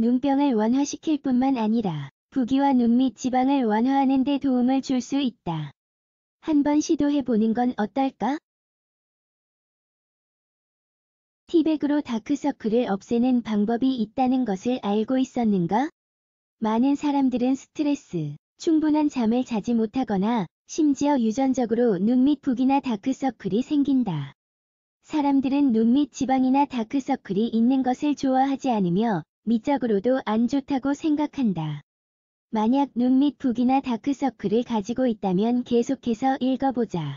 눈병을 완화시킬 뿐만 아니라 부기와 눈밑 지방을 완화하는 데 도움을 줄 수 있다. 한번 시도해보는 건 어떨까? 티백으로 다크서클을 없애는 방법이 있다는 것을 알고 있었는가? 많은 사람들은 스트레스, 충분한 잠을 자지 못하거나 심지어 유전적으로 눈밑 부기나 다크서클이 생긴다. 사람들은 눈밑 지방이나 다크서클이 있는 것을 좋아하지 않으며 미적으로도 안 좋다고 생각한다. 만약 눈밑 붓이나 다크서클을 가지고 있다면 계속해서 읽어보자.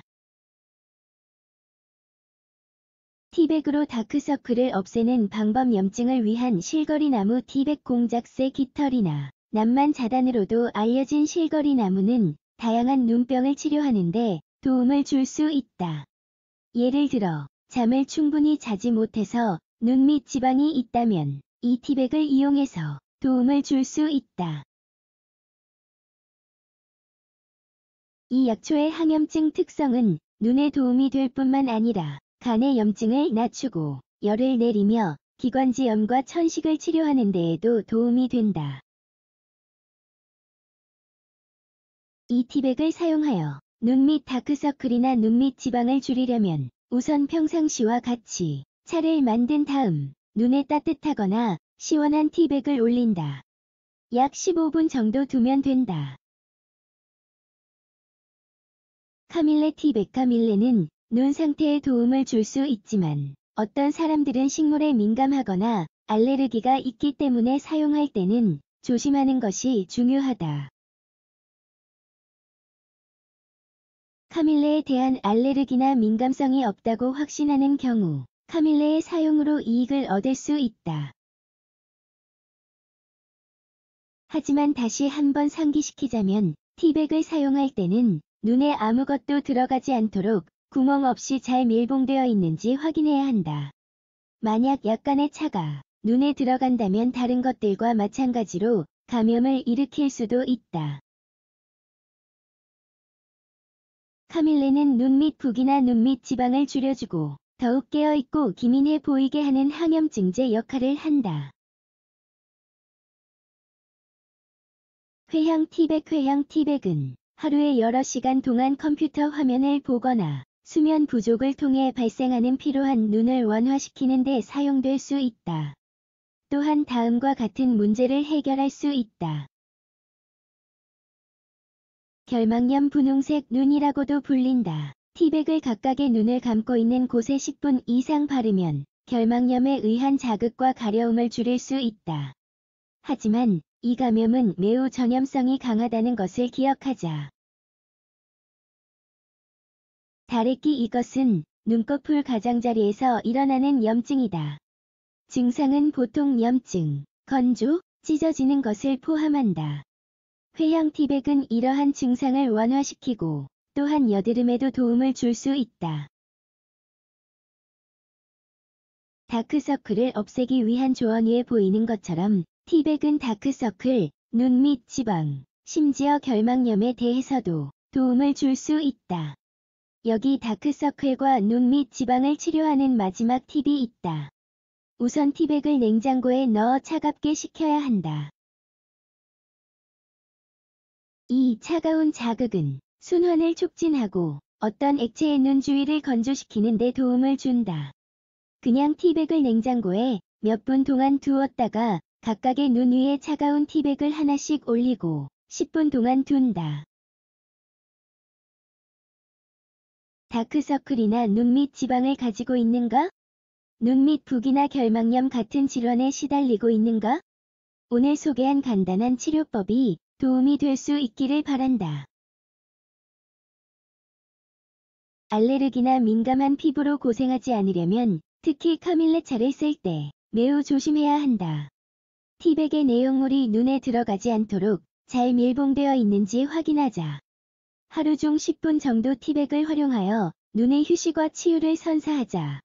티백으로 다크서클을 없애는 방법 염증을 위한 실거리나무 티백 공작새 깃털이나 남만 자단으로도 알려진 실거리나무는 다양한 눈병을 치료하는데 도움을 줄 수 있다. 예를 들어 잠을 충분히 자지 못해서 눈 밑 지방이 있다면 이 티백을 이용해서 도움을 줄 수 있다. 이 약초의 항염증 특성은 눈에 도움이 될 뿐만 아니라 간의 염증을 낮추고 열을 내리며 기관지염과 천식을 치료하는 데에도 도움이 된다. 이 티백을 사용하여 눈 밑 다크서클이나 눈 밑 지방을 줄이려면 우선 평상시와 같이 차를 만든 다음 눈에 따뜻하거나 시원한 티백을 올린다. 약 15분 정도 두면 된다. 카밀레 티백 카밀레는 눈 상태에 도움을 줄 수 있지만 어떤 사람들은 식물에 민감하거나 알레르기가 있기 때문에 사용할 때는 조심하는 것이 중요하다. 카밀레에 대한 알레르기나 민감성이 없다고 확신하는 경우 카밀레의 사용으로 이익을 얻을 수 있다. 하지만 다시 한번 상기시키자면 티백을 사용할 때는 눈에 아무것도 들어가지 않도록 구멍 없이 잘 밀봉되어 있는지 확인해야 한다. 만약 약간의 차가 눈에 들어간다면 다른 것들과 마찬가지로 감염을 일으킬 수도 있다. 카밀레는 눈밑 부기나 눈밑 지방을 줄여주고 더욱 깨어있고 기민해 보이게 하는 항염증제 역할을 한다. 회향 티백 회향 티백은 하루에 여러 시간 동안 컴퓨터 화면을 보거나 수면 부족을 통해 발생하는 피로한 눈을 원화시키는 데 사용될 수 있다. 또한 다음과 같은 문제를 해결할 수 있다. 결막염 분홍색 눈이라고도 불린다. 티백을 각각의 눈을 감고 있는 곳에 10분 이상 바르면 결막염에 의한 자극과 가려움을 줄일 수 있다. 하지만 이 감염은 매우 전염성이 강하다는 것을 기억하자. 다래끼 이것은 눈꺼풀 가장자리에서 일어나는 염증이다. 증상은 보통 염증, 건조, 찢어지는 것을 포함한다. 회양 티백은 이러한 증상을 완화시키고 또한 여드름에도 도움을 줄 수 있다. 다크서클을 없애기 위한 조언위에 보이는 것처럼 티백은 다크서클, 눈 밑 지방, 심지어 결막염에 대해서도 도움을 줄 수 있다. 여기 다크서클과 눈 밑 지방을 치료하는 마지막 팁이 있다. 우선 티백을 냉장고에 넣어 차갑게 식혀야 한다. 이 차가운 자극은 순환을 촉진하고 어떤 액체의 눈 주위를 건조시키는 데 도움을 준다. 그냥 티백을 냉장고에 몇 분 동안 두었다가 각각의 눈 위에 차가운 티백을 하나씩 올리고 10분 동안 둔다. 다크서클이나 눈 밑 지방을 가지고 있는가? 눈 밑 부기나 결막염 같은 질환에 시달리고 있는가? 오늘 소개한 간단한 치료법이 도움이 될 수 있기를 바란다. 알레르기나 민감한 피부로 고생하지 않으려면 특히 카밀레차를 쓸 때 매우 조심해야 한다. 티백의 내용물이 눈에 들어가지 않도록 잘 밀봉되어 있는지 확인하자. 하루 중 10분 정도 티백을 활용하여 눈의 휴식과 치유를 선사하자.